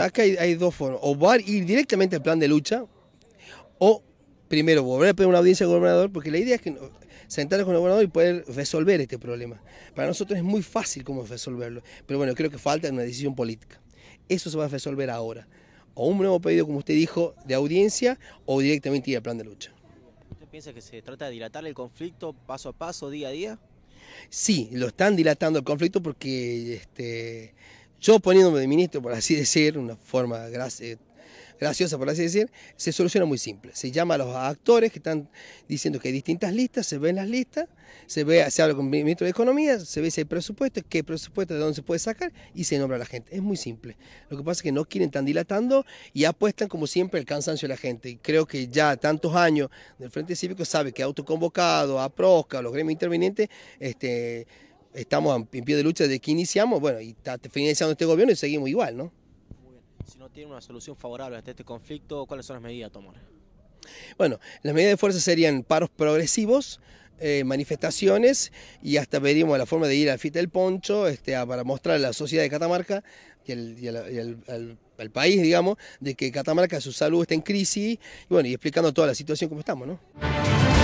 Acá hay, dos formas, o va ir directamente al plan de lucha, o primero volver a pedir una audiencia al gobernador, porque la idea es que sentarnos con el gobernador y poder resolver este problema. Para nosotros es muy fácil cómo resolverlo, pero bueno, creo que falta una decisión política. Eso se va a resolver ahora. O un nuevo pedido, como usted dijo, de audiencia, o directamente ir al plan de lucha. ¿Usted piensa que se trata de dilatar el conflicto paso a paso, día a día? Sí, lo están dilatando el conflicto porque este, yo poniéndome de ministro, por así decir, una forma graciosa, por así decir, se soluciona muy simple. Se llama a los actores que están diciendo que hay distintas listas, se ven las listas, se, ve, se habla con el ministro de Economía, se ve si hay presupuesto, qué presupuesto, de dónde se puede sacar y se nombra a la gente. Es muy simple. Lo que pasa es que no quieren tan dilatando y apuestan como siempre el cansancio de la gente. Y creo que ya tantos años del Frente Cívico sabe que autoconvocado, a a los gremios intervinientes, este estamos en pie de lucha desde que iniciamos, bueno, y está finalizando este gobierno y seguimos igual, ¿no? Muy bien. Si no tiene una solución favorable ante este conflicto, ¿cuáles son las medidas a tomar? Bueno, las medidas de fuerza serían paros progresivos, eh, manifestaciones y hasta pedimos la forma de ir al FIT del Poncho este, para mostrar a la sociedad de Catamarca y, el, y, el, el, al, país, digamos, de que Catamarca su salud está en crisis y bueno, y explicando toda la situación como estamos, ¿no?